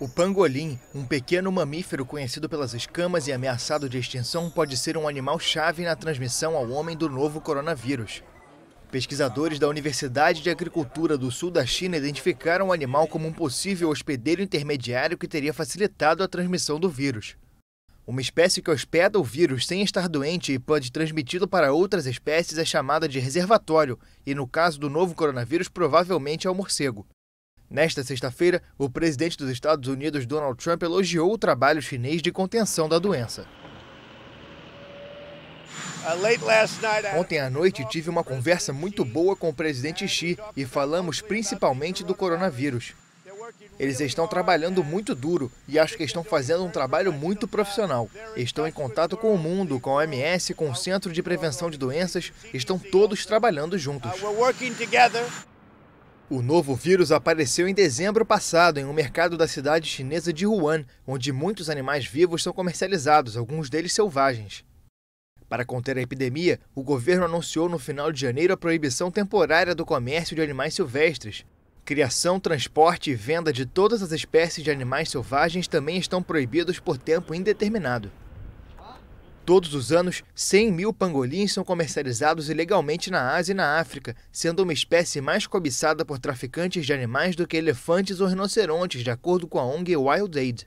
O pangolim, um pequeno mamífero conhecido pelas escamas e ameaçado de extinção, pode ser um animal-chave na transmissão ao homem do novo coronavírus. Pesquisadores da Universidade de Agricultura do Sul da China identificaram o animal como um possível hospedeiro intermediário que teria facilitado a transmissão do vírus. Uma espécie que hospeda o vírus sem estar doente e pode transmiti-lo para outras espécies é chamada de reservatório, e no caso do novo coronavírus, provavelmente é o morcego. Nesta sexta-feira, o presidente dos Estados Unidos, Donald Trump, elogiou o trabalho chinês de contenção da doença. Ontem à noite tive uma conversa muito boa com o presidente Xi e falamos principalmente do coronavírus. Eles estão trabalhando muito duro e acho que estão fazendo um trabalho muito profissional. Estão em contato com o mundo, com a OMS, com o Centro de Prevenção de Doenças, estão todos trabalhando juntos. O novo vírus apareceu em dezembro passado em um mercado da cidade chinesa de Wuhan, onde muitos animais vivos são comercializados, alguns deles selvagens. Para conter a epidemia, o governo anunciou no final de janeiro a proibição temporária do comércio de animais silvestres. Criação, transporte e venda de todas as espécies de animais selvagens também estão proibidos por tempo indeterminado. Todos os anos, 100 mil pangolins são comercializados ilegalmente na Ásia e na África, sendo uma espécie mais cobiçada por traficantes de animais do que elefantes ou rinocerontes, de acordo com a ONG Wild Aid.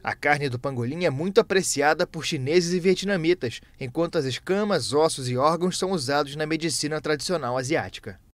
A carne do pangolim é muito apreciada por chineses e vietnamitas, enquanto as escamas, ossos e órgãos são usados na medicina tradicional asiática.